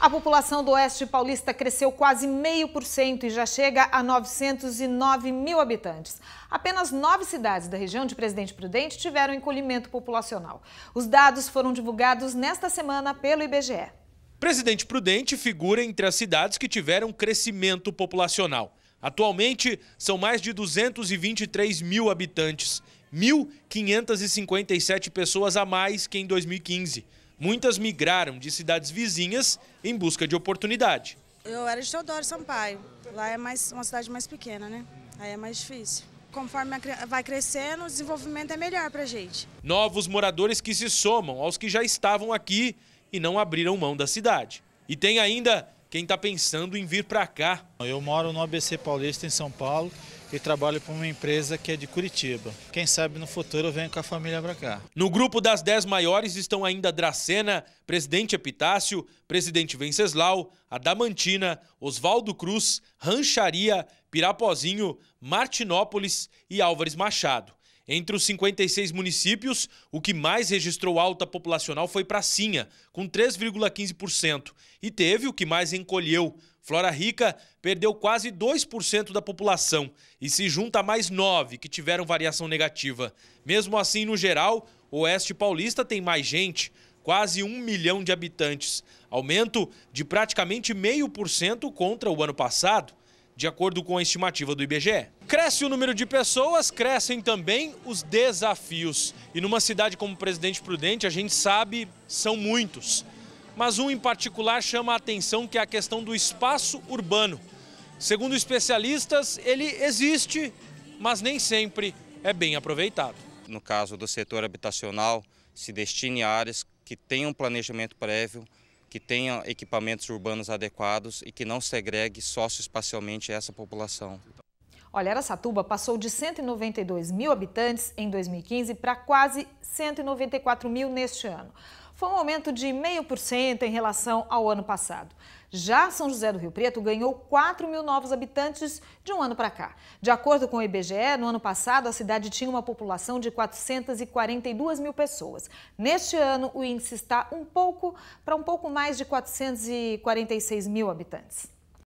A população do Oeste Paulista cresceu quase 0,5% e já chega a 909 mil habitantes. Apenas nove cidades da região de Presidente Prudente tiveram encolhimento populacional. Os dados foram divulgados nesta semana pelo IBGE. Presidente Prudente figura entre as cidades que tiveram crescimento populacional. Atualmente, são mais de 223 mil habitantes, 1.557 pessoas a mais que em 2015. Muitas migraram de cidades vizinhas em busca de oportunidade. Eu era de Teodoro Sampaio. Lá é mais, uma cidade mais pequena, né? Aí é mais difícil. Conforme vai crescendo, o desenvolvimento é melhor para a gente. Novos moradores que se somam aos que já estavam aqui e não abriram mão da cidade. E tem ainda quem está pensando em vir para cá. Eu moro no ABC Paulista, em São Paulo, e trabalho para uma empresa que é de Curitiba. Quem sabe no futuro eu venho com a família para cá. No grupo das 10 maiores estão ainda Dracena, presidente Epitácio, presidente Venceslau, Adamantina, Oswaldo Cruz, Rancharia, Pirapozinho, Martinópolis e Álvares Machado. Entre os 56 municípios, o que mais registrou alta populacional foi Pracinha, com 3,15%, e teve o que mais encolheu. Flora Rica perdeu quase 2% da população e se junta a mais nove que tiveram variação negativa. Mesmo assim, no geral, o Oeste Paulista tem mais gente, quase um milhão de habitantes, aumento de praticamente meio por cento contra o ano passado, de acordo com a estimativa do IBGE. Cresce o número de pessoas, crescem também os desafios. E numa cidade como Presidente Prudente, a gente sabe, são muitos. Mas um em particular chama a atenção, que é a questão do espaço urbano. Segundo especialistas, ele existe, mas nem sempre é bem aproveitado. No caso do setor habitacional, se destine a áreas que tenham planejamento prévio, que tenham equipamentos urbanos adequados e que não segregue socioespacialmente essa população. Olha, Aracatuba passou de 192 mil habitantes em 2015 para quase 194 mil neste ano. Foi um aumento de 0,5% em relação ao ano passado. Já São José do Rio Preto ganhou 4 mil novos habitantes de um ano para cá. De acordo com o IBGE, no ano passado a cidade tinha uma população de 442 mil pessoas. Neste ano, o índice está um pouco para um pouco mais de 446 mil habitantes.